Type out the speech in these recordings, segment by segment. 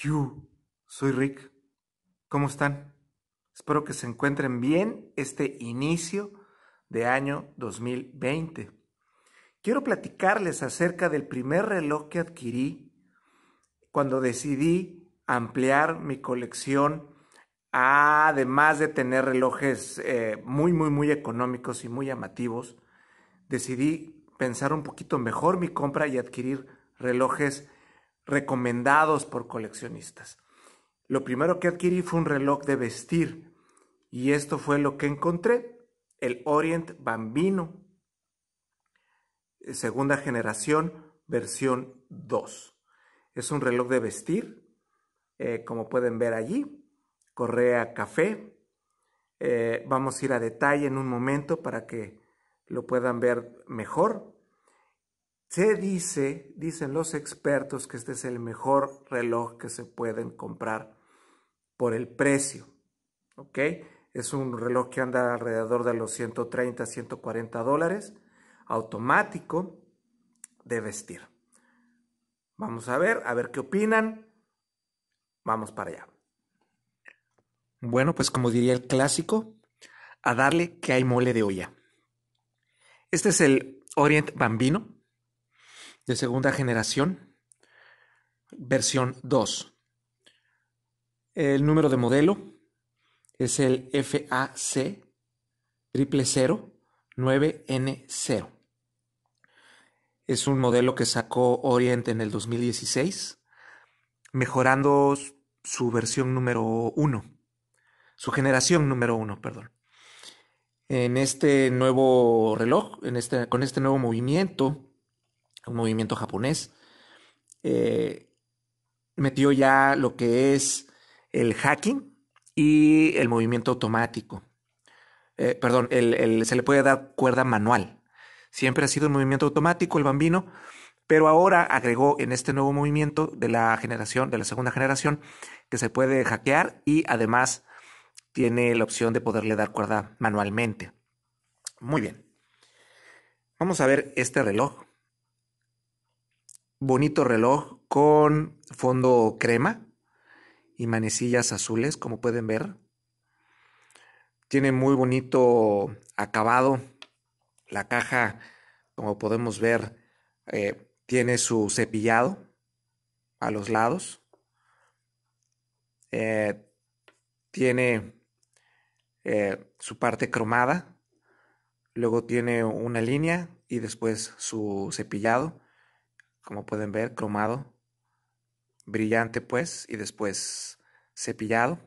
Q, soy Rick. ¿Cómo están? Espero que se encuentren bien este inicio de año 2020. Quiero platicarles acerca del primer reloj que adquirí cuando decidí ampliar mi colección, además de tener relojes eh, muy, muy, muy económicos y muy llamativos. Decidí pensar un poquito mejor mi compra y adquirir relojes recomendados por coleccionistas. Lo primero que adquirí fue un reloj de vestir y esto fue lo que encontré, el Orient Bambino, eh, segunda generación, versión 2. Es un reloj de vestir, eh, como pueden ver allí, correa café. Eh, vamos a ir a detalle en un momento para que lo puedan ver mejor. Se dice, dicen los expertos, que este es el mejor reloj que se pueden comprar por el precio. ¿Ok? Es un reloj que anda alrededor de los 130, 140 dólares, automático de vestir. Vamos a ver, a ver qué opinan. Vamos para allá. Bueno, pues como diría el clásico, a darle que hay mole de olla. Este es el Orient Bambino de segunda generación, versión 2. El número de modelo es el FAC 0009N0. Es un modelo que sacó Oriente en el 2016, mejorando su versión número 1, su generación número 1, perdón. En este nuevo reloj, en este, con este nuevo movimiento, un movimiento japonés, eh, metió ya lo que es el hacking y el movimiento automático. Eh, perdón, se le puede dar cuerda manual. Siempre ha sido un movimiento automático el bambino, pero ahora agregó en este nuevo movimiento de la generación, de la segunda generación, que se puede hackear y además tiene la opción de poderle dar cuerda manualmente. Muy bien. Vamos a ver este reloj bonito reloj con fondo crema y manecillas azules, como pueden ver. Tiene muy bonito acabado. La caja, como podemos ver, eh, tiene su cepillado a los lados. Eh, tiene eh, su parte cromada. Luego tiene una línea y después su cepillado como pueden ver, cromado, brillante pues, y después cepillado.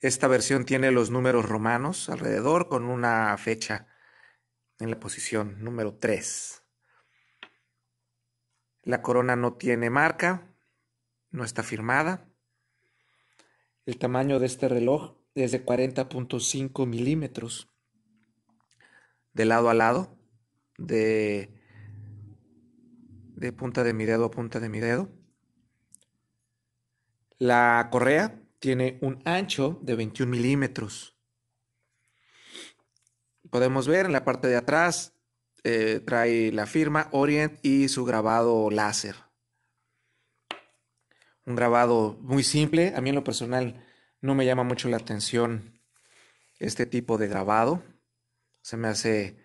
Esta versión tiene los números romanos alrededor con una fecha en la posición número 3. La corona no tiene marca, no está firmada. El tamaño de este reloj es de 40.5 milímetros de lado a lado, de de punta de mi dedo a punta de mi dedo. La correa tiene un ancho de 21 milímetros. Podemos ver en la parte de atrás eh, trae la firma Orient y su grabado láser. Un grabado muy simple. A mí en lo personal no me llama mucho la atención este tipo de grabado. Se me hace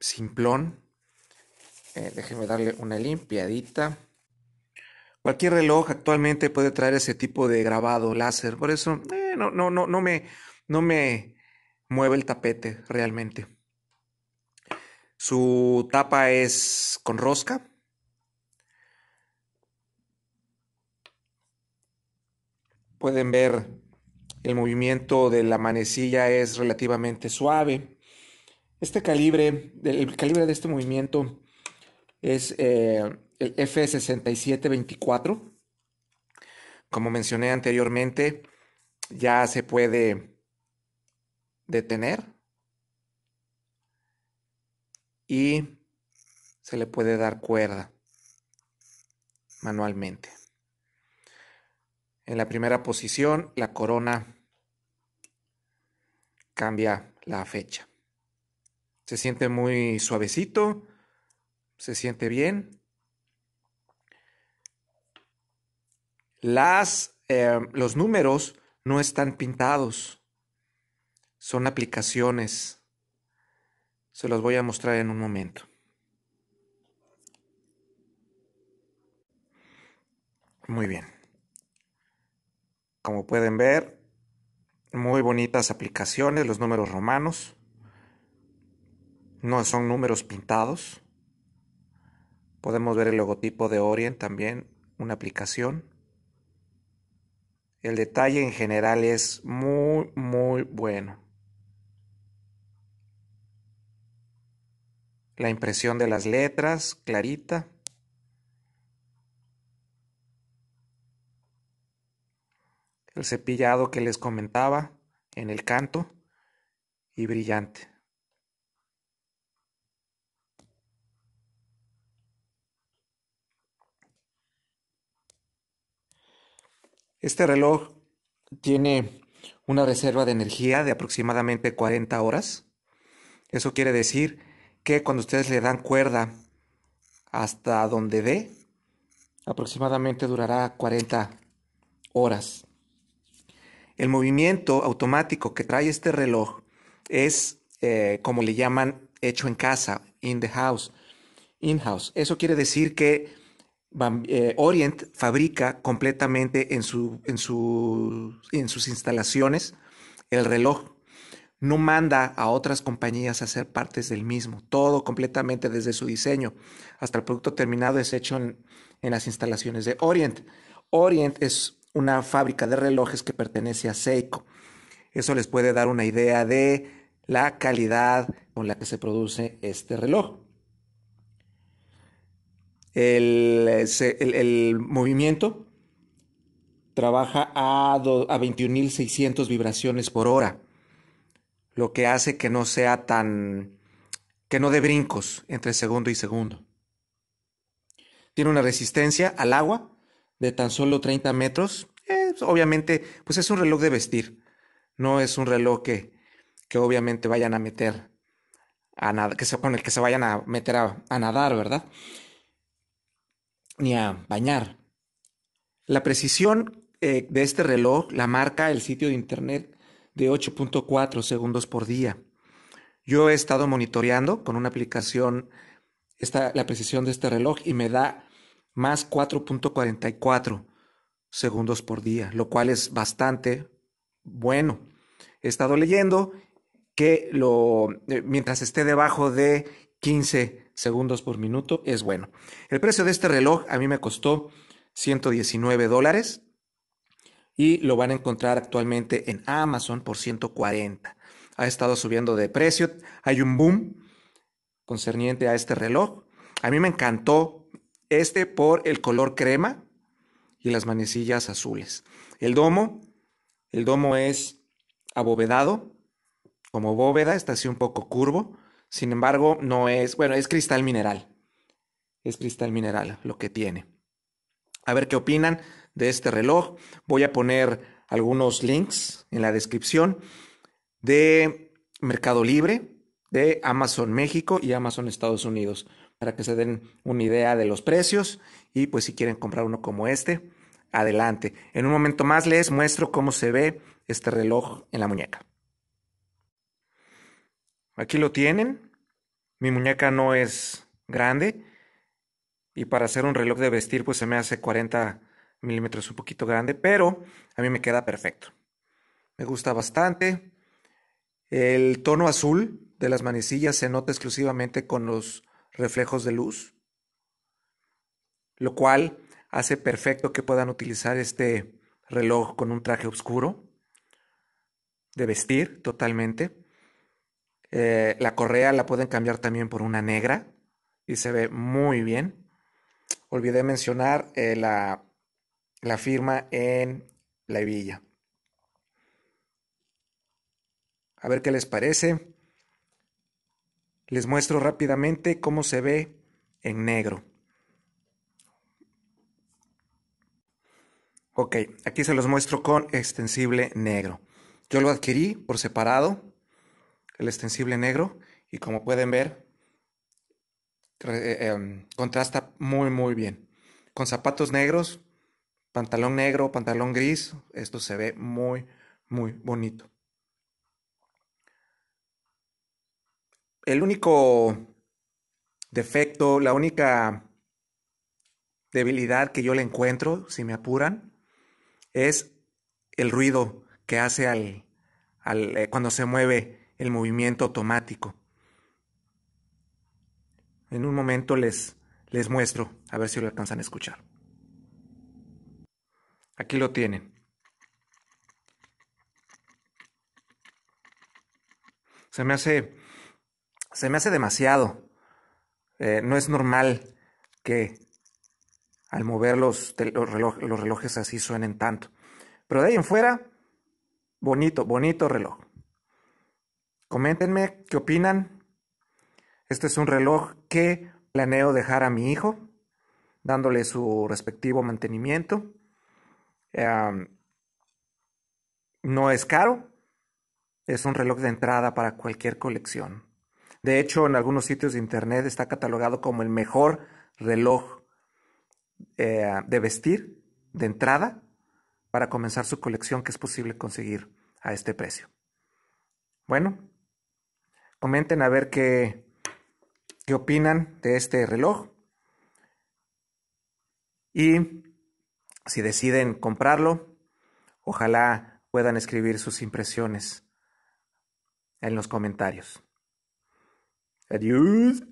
simplón. Eh, déjenme darle una limpiadita. Cualquier reloj actualmente puede traer ese tipo de grabado láser. Por eso eh, no, no, no, no, me, no me mueve el tapete realmente. Su tapa es con rosca. Pueden ver el movimiento de la manecilla es relativamente suave. Este calibre, el calibre de este movimiento es eh, el F6724. Como mencioné anteriormente, ya se puede detener y se le puede dar cuerda manualmente. En la primera posición, la corona cambia la fecha. Se siente muy suavecito se siente bien. Las, eh, los números no están pintados, son aplicaciones. Se los voy a mostrar en un momento. Muy bien. Como pueden ver, muy bonitas aplicaciones, los números romanos. No son números pintados. Podemos ver el logotipo de Orient también, una aplicación. El detalle en general es muy, muy bueno. La impresión de las letras, clarita. El cepillado que les comentaba en el canto y brillante. Este reloj tiene una reserva de energía de aproximadamente 40 horas. Eso quiere decir que cuando ustedes le dan cuerda hasta donde ve, aproximadamente durará 40 horas. El movimiento automático que trae este reloj es, eh, como le llaman, hecho en casa, in the house, in house. Eso quiere decir que eh, Orient fabrica completamente en, sus instalaciones el reloj. No manda a otras compañías a hacer partes del mismo. Todo completamente desde su diseño hasta el producto terminado es hecho en las instalaciones de Orient. Orient es una fábrica de relojes que pertenece a Seiko. Eso les puede dar una idea de la calidad con la que se produce este reloj el, movimiento trabaja a, 21.600 vibraciones por hora, lo que hace que no sea tan, que no dé brincos entre segundo y segundo. Tiene una resistencia al agua de tan solo 30 metros. Eh, pues, obviamente, pues es un reloj de vestir, no es un reloj que, obviamente vayan a meter a nada, que con el que se vayan a meter a nadar, ¿verdad? ni a bañar. La precisión eh, de este reloj la marca el sitio de internet de 8.4 segundos por día. Yo he estado monitoreando con una aplicación esta, la precisión de este reloj y me da más 4.44 segundos por día, lo cual es bastante bueno. He estado leyendo que lo, eh, mientras esté debajo de 15 segundos por minuto es bueno. El precio de este reloj a mí me costó 119 dólares y lo van a encontrar actualmente en Amazon por 140. Ha estado subiendo de precio, hay un boom concerniente a este reloj. A mí me encantó este por el color crema y las manecillas azules. El domo, el domo es abovedado, como bóveda, está así un poco curvo sin embargo, no es, bueno, es cristal mineral. Es cristal mineral lo que tiene. A ver qué opinan de este reloj. Voy a poner algunos links en la descripción de Mercado Libre, de Amazon México y Amazon Estados Unidos, para que se den una idea de los precios y pues si quieren comprar uno como este, adelante. En un momento más les muestro cómo se ve este reloj en la muñeca. Aquí lo tienen. Mi muñeca no es grande. Y para hacer un reloj de vestir, pues se me hace 40 milímetros un poquito grande, pero a mí me queda perfecto. Me gusta bastante. El tono azul de las manecillas se nota exclusivamente con los reflejos de luz, lo cual hace perfecto que puedan utilizar este reloj con un traje oscuro de vestir totalmente. Eh, la correa la pueden cambiar también por una negra y se ve muy bien. Olvidé mencionar eh, la, la firma en la hebilla. A ver qué les parece. Les muestro rápidamente cómo se ve en negro. Ok, aquí se los muestro con extensible negro. Yo lo adquirí por separado el extensible negro y como pueden ver, eh, em, contrasta muy, muy bien. Con zapatos negros, pantalón negro, pantalón gris, esto se ve muy, muy bonito. El único defecto, la única debilidad que yo le encuentro, si me apuran, es el ruido que hace al, eh, cuando se mueve el movimiento automático. En un momento les, les muestro, a ver si lo alcanzan a escuchar. Aquí lo tienen. Se me hace, se me hace demasiado. Eh, no es normal que al mover los, los relojes así suenen tanto. Pero de ahí en fuera, bonito, bonito reloj. Coméntenme qué opinan. Este es un reloj que planeo dejar a mi hijo, dándole su respectivo mantenimiento. no es caro, es un reloj de entrada para cualquier colección. De hecho, en algunos sitios de internet está catalogado como el mejor reloj eh, de vestir, de entrada, para comenzar su colección que es posible conseguir a este precio. Bueno, Comenten a ver qué, qué opinan de este reloj. Y si deciden comprarlo, ojalá puedan escribir sus impresiones en los comentarios. Adiós.